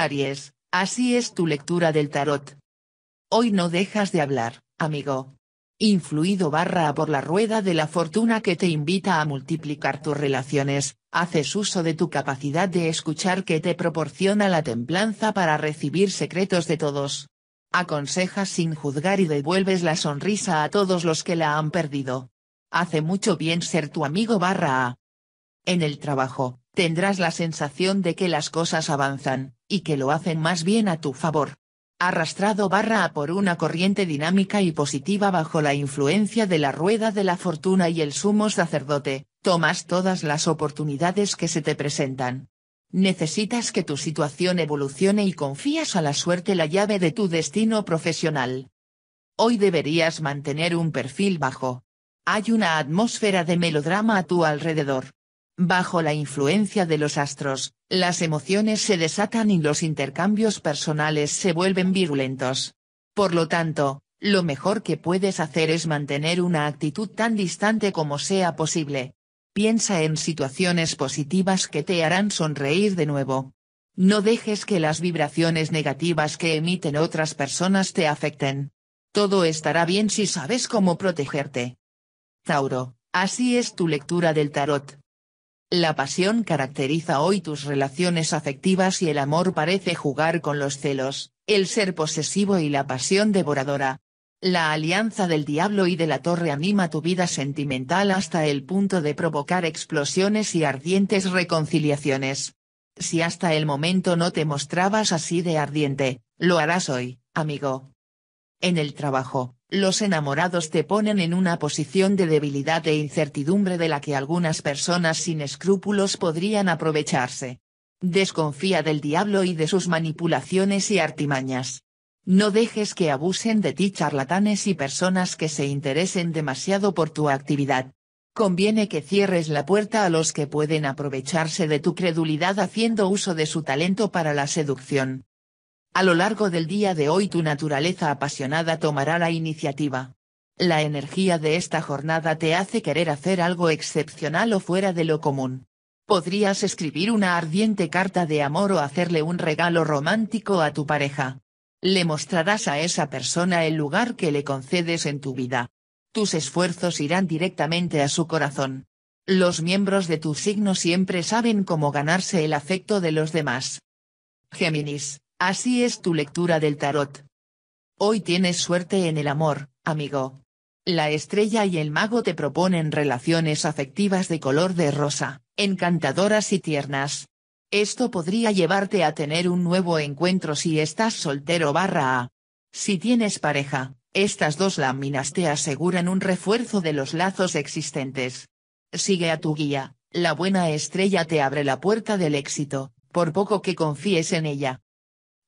Aries, así es tu lectura del tarot. Hoy no dejas de hablar, amigo. Influido barra por la rueda de la fortuna que te invita a multiplicar tus relaciones, haces uso de tu capacidad de escuchar que te proporciona la templanza para recibir secretos de todos. Aconsejas sin juzgar y devuelves la sonrisa a todos los que la han perdido. Hace mucho bien ser tu amigo barra A. En el trabajo, tendrás la sensación de que las cosas avanzan, y que lo hacen más bien a tu favor. Arrastrado barra a por una corriente dinámica y positiva bajo la influencia de la rueda de la fortuna y el sumo sacerdote, tomas todas las oportunidades que se te presentan. Necesitas que tu situación evolucione y confías a la suerte la llave de tu destino profesional. Hoy deberías mantener un perfil bajo. Hay una atmósfera de melodrama a tu alrededor. Bajo la influencia de los astros, las emociones se desatan y los intercambios personales se vuelven virulentos. Por lo tanto, lo mejor que puedes hacer es mantener una actitud tan distante como sea posible. Piensa en situaciones positivas que te harán sonreír de nuevo. No dejes que las vibraciones negativas que emiten otras personas te afecten. Todo estará bien si sabes cómo protegerte. Tauro, así es tu lectura del tarot. La pasión caracteriza hoy tus relaciones afectivas y el amor parece jugar con los celos, el ser posesivo y la pasión devoradora. La alianza del diablo y de la torre anima tu vida sentimental hasta el punto de provocar explosiones y ardientes reconciliaciones. Si hasta el momento no te mostrabas así de ardiente, lo harás hoy, amigo. En el trabajo, los enamorados te ponen en una posición de debilidad e incertidumbre de la que algunas personas sin escrúpulos podrían aprovecharse. Desconfía del diablo y de sus manipulaciones y artimañas. No dejes que abusen de ti charlatanes y personas que se interesen demasiado por tu actividad. Conviene que cierres la puerta a los que pueden aprovecharse de tu credulidad haciendo uso de su talento para la seducción. A lo largo del día de hoy tu naturaleza apasionada tomará la iniciativa. La energía de esta jornada te hace querer hacer algo excepcional o fuera de lo común. Podrías escribir una ardiente carta de amor o hacerle un regalo romántico a tu pareja. Le mostrarás a esa persona el lugar que le concedes en tu vida. Tus esfuerzos irán directamente a su corazón. Los miembros de tu signo siempre saben cómo ganarse el afecto de los demás. Géminis. Así es tu lectura del tarot. Hoy tienes suerte en el amor, amigo. La estrella y el mago te proponen relaciones afectivas de color de rosa, encantadoras y tiernas. Esto podría llevarte a tener un nuevo encuentro si estás soltero barra A. Si tienes pareja, estas dos láminas te aseguran un refuerzo de los lazos existentes. Sigue a tu guía, la buena estrella te abre la puerta del éxito, por poco que confíes en ella.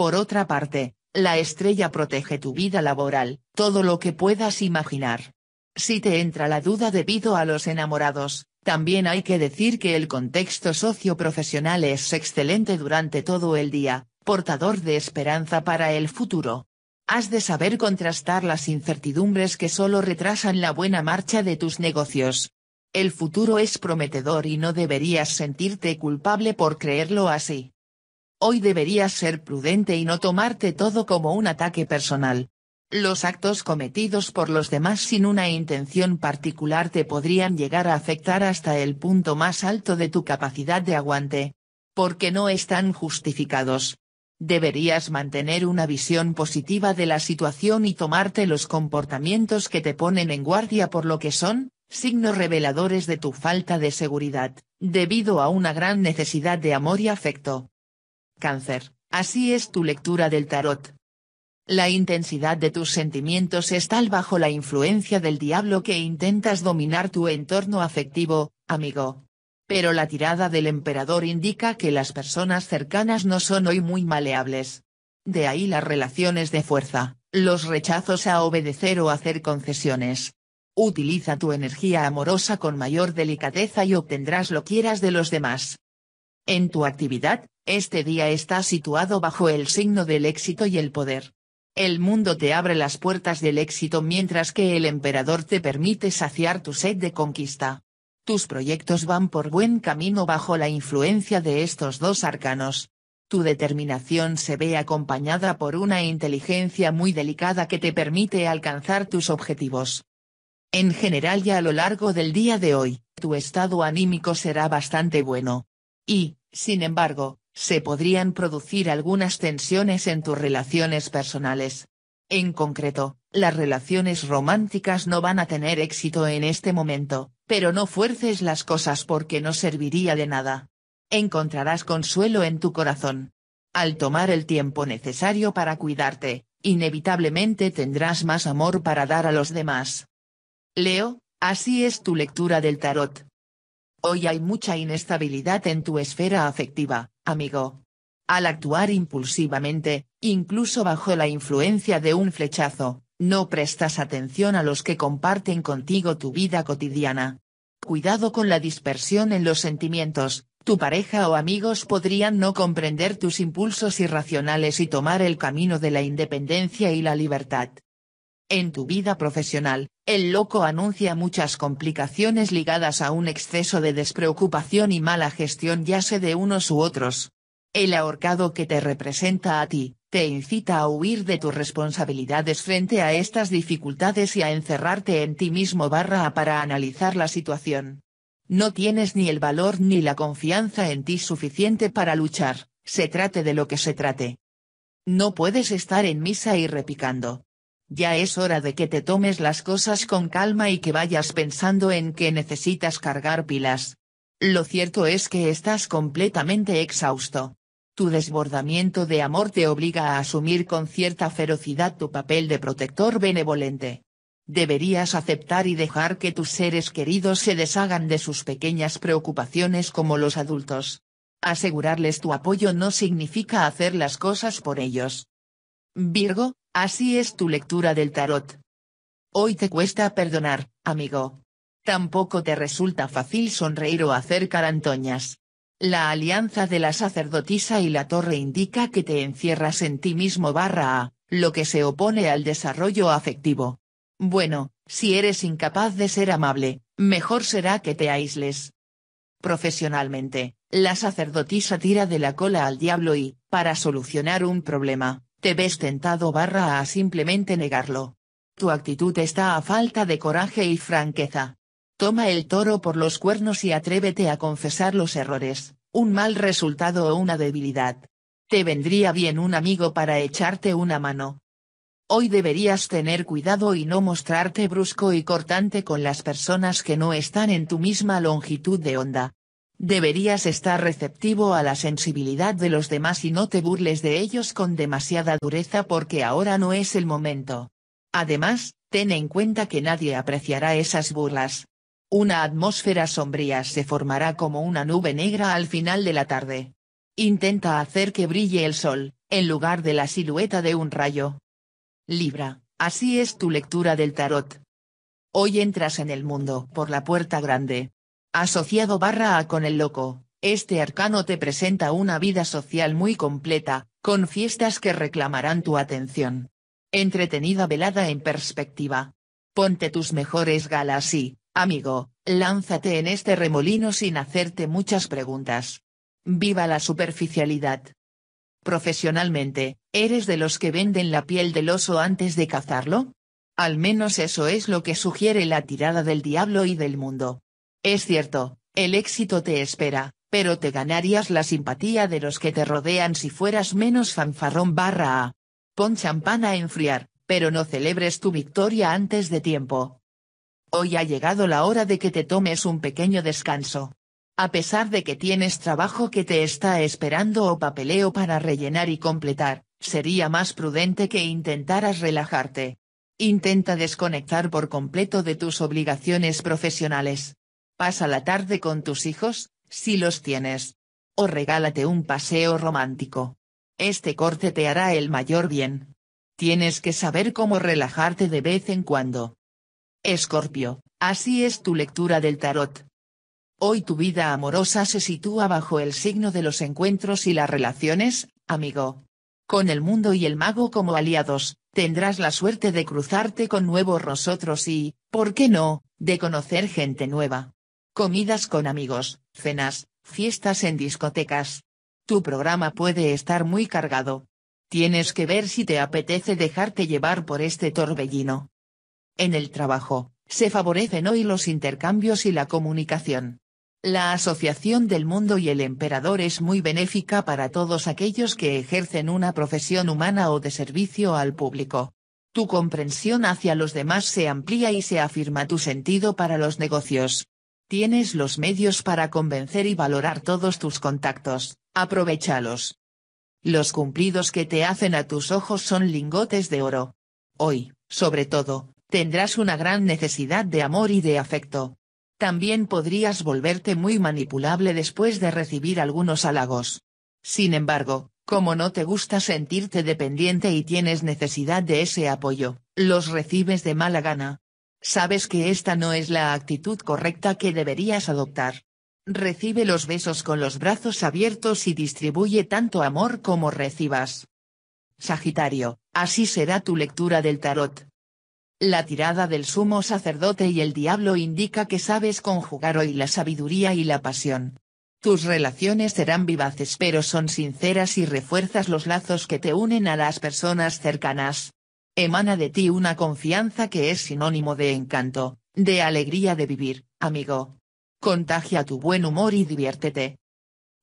Por otra parte, la estrella protege tu vida laboral, todo lo que puedas imaginar. Si te entra la duda debido a los enamorados, también hay que decir que el contexto socioprofesional es excelente durante todo el día, portador de esperanza para el futuro. Has de saber contrastar las incertidumbres que solo retrasan la buena marcha de tus negocios. El futuro es prometedor y no deberías sentirte culpable por creerlo así. Hoy deberías ser prudente y no tomarte todo como un ataque personal. Los actos cometidos por los demás sin una intención particular te podrían llegar a afectar hasta el punto más alto de tu capacidad de aguante. Porque no están justificados. Deberías mantener una visión positiva de la situación y tomarte los comportamientos que te ponen en guardia por lo que son, signos reveladores de tu falta de seguridad, debido a una gran necesidad de amor y afecto. Cáncer, así es tu lectura del tarot. La intensidad de tus sentimientos es tal bajo la influencia del diablo que intentas dominar tu entorno afectivo, amigo. Pero la tirada del emperador indica que las personas cercanas no son hoy muy maleables. De ahí las relaciones de fuerza, los rechazos a obedecer o hacer concesiones. Utiliza tu energía amorosa con mayor delicadeza y obtendrás lo quieras de los demás. En tu actividad, este día está situado bajo el signo del éxito y el poder. El mundo te abre las puertas del éxito mientras que el emperador te permite saciar tu sed de conquista. Tus proyectos van por buen camino bajo la influencia de estos dos arcanos. Tu determinación se ve acompañada por una inteligencia muy delicada que te permite alcanzar tus objetivos. En general y a lo largo del día de hoy, tu estado anímico será bastante bueno y, sin embargo, se podrían producir algunas tensiones en tus relaciones personales. En concreto, las relaciones románticas no van a tener éxito en este momento, pero no fuerces las cosas porque no serviría de nada. Encontrarás consuelo en tu corazón. Al tomar el tiempo necesario para cuidarte, inevitablemente tendrás más amor para dar a los demás. Leo, así es tu lectura del tarot. Hoy hay mucha inestabilidad en tu esfera afectiva, amigo. Al actuar impulsivamente, incluso bajo la influencia de un flechazo, no prestas atención a los que comparten contigo tu vida cotidiana. Cuidado con la dispersión en los sentimientos, tu pareja o amigos podrían no comprender tus impulsos irracionales y tomar el camino de la independencia y la libertad. En tu vida profesional, el loco anuncia muchas complicaciones ligadas a un exceso de despreocupación y mala gestión ya sea de unos u otros. El ahorcado que te representa a ti, te incita a huir de tus responsabilidades frente a estas dificultades y a encerrarte en ti mismo barra para analizar la situación. No tienes ni el valor ni la confianza en ti suficiente para luchar, se trate de lo que se trate. No puedes estar en misa y repicando, ya es hora de que te tomes las cosas con calma y que vayas pensando en que necesitas cargar pilas. Lo cierto es que estás completamente exhausto. Tu desbordamiento de amor te obliga a asumir con cierta ferocidad tu papel de protector benevolente. Deberías aceptar y dejar que tus seres queridos se deshagan de sus pequeñas preocupaciones como los adultos. Asegurarles tu apoyo no significa hacer las cosas por ellos. Virgo, así es tu lectura del tarot. Hoy te cuesta perdonar, amigo. Tampoco te resulta fácil sonreír o hacer carantoñas. La alianza de la sacerdotisa y la torre indica que te encierras en ti mismo barra A, lo que se opone al desarrollo afectivo. Bueno, si eres incapaz de ser amable, mejor será que te aísles. Profesionalmente, la sacerdotisa tira de la cola al diablo y, para solucionar un problema, te ves tentado barra a simplemente negarlo. Tu actitud está a falta de coraje y franqueza. Toma el toro por los cuernos y atrévete a confesar los errores, un mal resultado o una debilidad. Te vendría bien un amigo para echarte una mano. Hoy deberías tener cuidado y no mostrarte brusco y cortante con las personas que no están en tu misma longitud de onda. Deberías estar receptivo a la sensibilidad de los demás y no te burles de ellos con demasiada dureza porque ahora no es el momento. Además, ten en cuenta que nadie apreciará esas burlas. Una atmósfera sombría se formará como una nube negra al final de la tarde. Intenta hacer que brille el sol, en lugar de la silueta de un rayo. Libra, así es tu lectura del tarot. Hoy entras en el mundo por la puerta grande. Asociado barra A con el loco, este arcano te presenta una vida social muy completa, con fiestas que reclamarán tu atención. Entretenida velada en perspectiva. Ponte tus mejores galas y, amigo, lánzate en este remolino sin hacerte muchas preguntas. Viva la superficialidad. Profesionalmente, ¿eres de los que venden la piel del oso antes de cazarlo? Al menos eso es lo que sugiere la tirada del diablo y del mundo. Es cierto, el éxito te espera, pero te ganarías la simpatía de los que te rodean si fueras menos fanfarrón barra A. Pon champán a enfriar, pero no celebres tu victoria antes de tiempo. Hoy ha llegado la hora de que te tomes un pequeño descanso. A pesar de que tienes trabajo que te está esperando o papeleo para rellenar y completar, sería más prudente que intentaras relajarte. Intenta desconectar por completo de tus obligaciones profesionales. Pasa la tarde con tus hijos, si los tienes. O regálate un paseo romántico. Este corte te hará el mayor bien. Tienes que saber cómo relajarte de vez en cuando. Escorpio, así es tu lectura del tarot. Hoy tu vida amorosa se sitúa bajo el signo de los encuentros y las relaciones, amigo. Con el mundo y el mago como aliados, tendrás la suerte de cruzarte con nuevos nosotros y, ¿por qué no?, de conocer gente nueva comidas con amigos, cenas, fiestas en discotecas. Tu programa puede estar muy cargado. Tienes que ver si te apetece dejarte llevar por este torbellino. En el trabajo, se favorecen hoy los intercambios y la comunicación. La asociación del mundo y el emperador es muy benéfica para todos aquellos que ejercen una profesión humana o de servicio al público. Tu comprensión hacia los demás se amplía y se afirma tu sentido para los negocios. Tienes los medios para convencer y valorar todos tus contactos, aprovechalos. Los cumplidos que te hacen a tus ojos son lingotes de oro. Hoy, sobre todo, tendrás una gran necesidad de amor y de afecto. También podrías volverte muy manipulable después de recibir algunos halagos. Sin embargo, como no te gusta sentirte dependiente y tienes necesidad de ese apoyo, los recibes de mala gana. Sabes que esta no es la actitud correcta que deberías adoptar. Recibe los besos con los brazos abiertos y distribuye tanto amor como recibas. Sagitario, así será tu lectura del tarot. La tirada del sumo sacerdote y el diablo indica que sabes conjugar hoy la sabiduría y la pasión. Tus relaciones serán vivaces pero son sinceras y refuerzas los lazos que te unen a las personas cercanas. Emana de ti una confianza que es sinónimo de encanto, de alegría de vivir, amigo. Contagia tu buen humor y diviértete.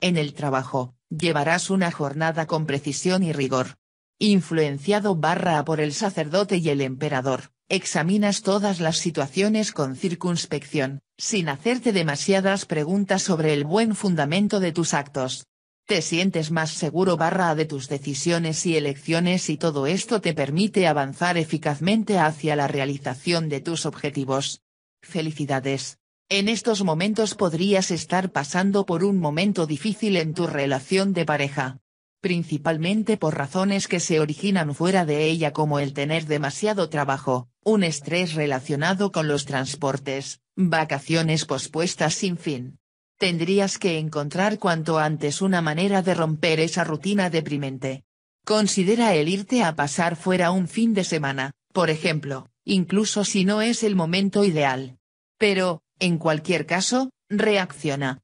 En el trabajo, llevarás una jornada con precisión y rigor. Influenciado barra por el sacerdote y el emperador, examinas todas las situaciones con circunspección, sin hacerte demasiadas preguntas sobre el buen fundamento de tus actos te sientes más seguro barra de tus decisiones y elecciones y todo esto te permite avanzar eficazmente hacia la realización de tus objetivos. Felicidades. En estos momentos podrías estar pasando por un momento difícil en tu relación de pareja. Principalmente por razones que se originan fuera de ella como el tener demasiado trabajo, un estrés relacionado con los transportes, vacaciones pospuestas sin fin tendrías que encontrar cuanto antes una manera de romper esa rutina deprimente. Considera el irte a pasar fuera un fin de semana, por ejemplo, incluso si no es el momento ideal. Pero, en cualquier caso, reacciona.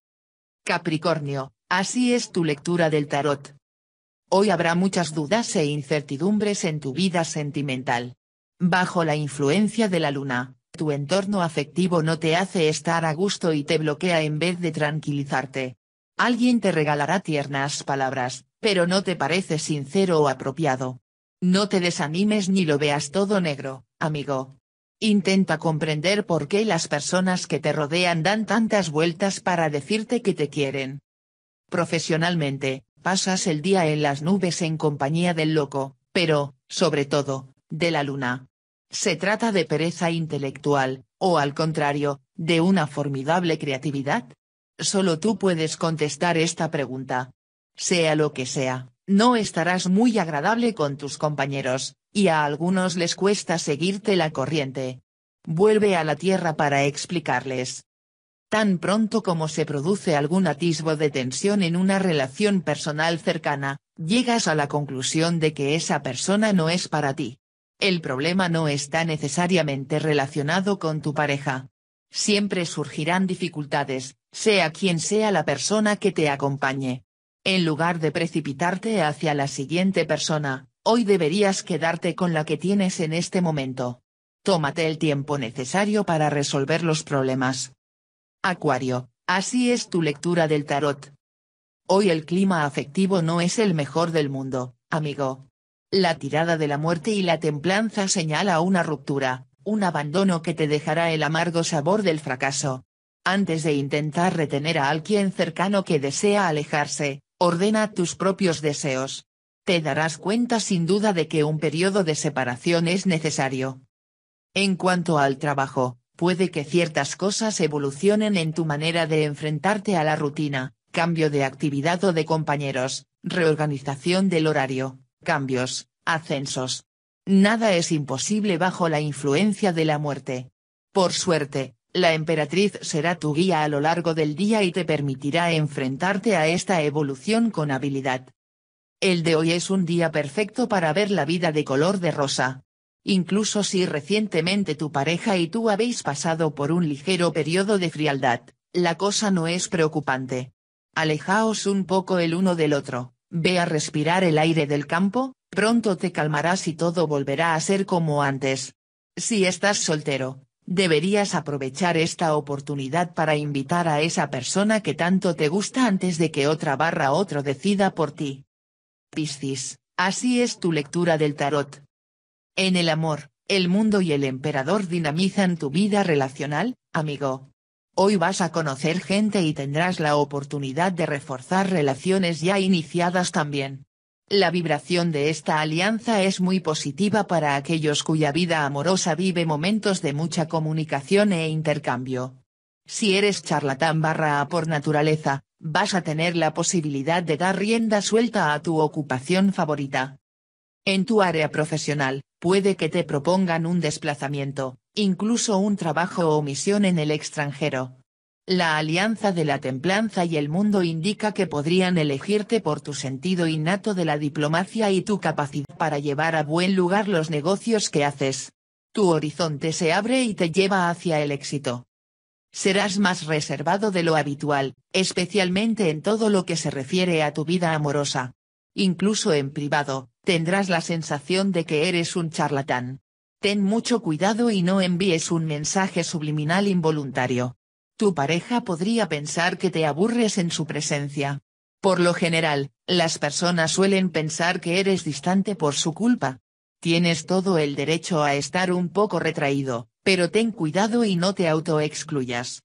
Capricornio, así es tu lectura del tarot. Hoy habrá muchas dudas e incertidumbres en tu vida sentimental. Bajo la influencia de la luna, tu entorno afectivo no te hace estar a gusto y te bloquea en vez de tranquilizarte. Alguien te regalará tiernas palabras, pero no te parece sincero o apropiado. No te desanimes ni lo veas todo negro, amigo. Intenta comprender por qué las personas que te rodean dan tantas vueltas para decirte que te quieren. Profesionalmente, pasas el día en las nubes en compañía del loco, pero, sobre todo, de la luna. Se trata de pereza intelectual, o al contrario, de una formidable creatividad. Solo tú puedes contestar esta pregunta. Sea lo que sea, no estarás muy agradable con tus compañeros, y a algunos les cuesta seguirte la corriente. Vuelve a la Tierra para explicarles. Tan pronto como se produce algún atisbo de tensión en una relación personal cercana, llegas a la conclusión de que esa persona no es para ti el problema no está necesariamente relacionado con tu pareja. Siempre surgirán dificultades, sea quien sea la persona que te acompañe. En lugar de precipitarte hacia la siguiente persona, hoy deberías quedarte con la que tienes en este momento. Tómate el tiempo necesario para resolver los problemas. Acuario, así es tu lectura del tarot. Hoy el clima afectivo no es el mejor del mundo, amigo, la tirada de la muerte y la templanza señala una ruptura, un abandono que te dejará el amargo sabor del fracaso. Antes de intentar retener a alguien cercano que desea alejarse, ordena tus propios deseos. Te darás cuenta sin duda de que un periodo de separación es necesario. En cuanto al trabajo, puede que ciertas cosas evolucionen en tu manera de enfrentarte a la rutina, cambio de actividad o de compañeros, reorganización del horario, cambios, ascensos. Nada es imposible bajo la influencia de la muerte. Por suerte, la emperatriz será tu guía a lo largo del día y te permitirá enfrentarte a esta evolución con habilidad. El de hoy es un día perfecto para ver la vida de color de rosa. Incluso si recientemente tu pareja y tú habéis pasado por un ligero periodo de frialdad, la cosa no es preocupante. Alejaos un poco el uno del otro, Ve a respirar el aire del campo, pronto te calmarás y todo volverá a ser como antes. Si estás soltero, deberías aprovechar esta oportunidad para invitar a esa persona que tanto te gusta antes de que otra barra otro decida por ti. Piscis, así es tu lectura del tarot. En el amor, el mundo y el emperador dinamizan tu vida relacional, amigo. Hoy vas a conocer gente y tendrás la oportunidad de reforzar relaciones ya iniciadas también. La vibración de esta alianza es muy positiva para aquellos cuya vida amorosa vive momentos de mucha comunicación e intercambio. Si eres charlatán barra por naturaleza, vas a tener la posibilidad de dar rienda suelta a tu ocupación favorita. En tu área profesional, puede que te propongan un desplazamiento, incluso un trabajo o misión en el extranjero. La alianza de la templanza y el mundo indica que podrían elegirte por tu sentido innato de la diplomacia y tu capacidad para llevar a buen lugar los negocios que haces. Tu horizonte se abre y te lleva hacia el éxito. Serás más reservado de lo habitual, especialmente en todo lo que se refiere a tu vida amorosa. Incluso en privado, tendrás la sensación de que eres un charlatán. Ten mucho cuidado y no envíes un mensaje subliminal involuntario. Tu pareja podría pensar que te aburres en su presencia. Por lo general, las personas suelen pensar que eres distante por su culpa. Tienes todo el derecho a estar un poco retraído, pero ten cuidado y no te autoexcluyas.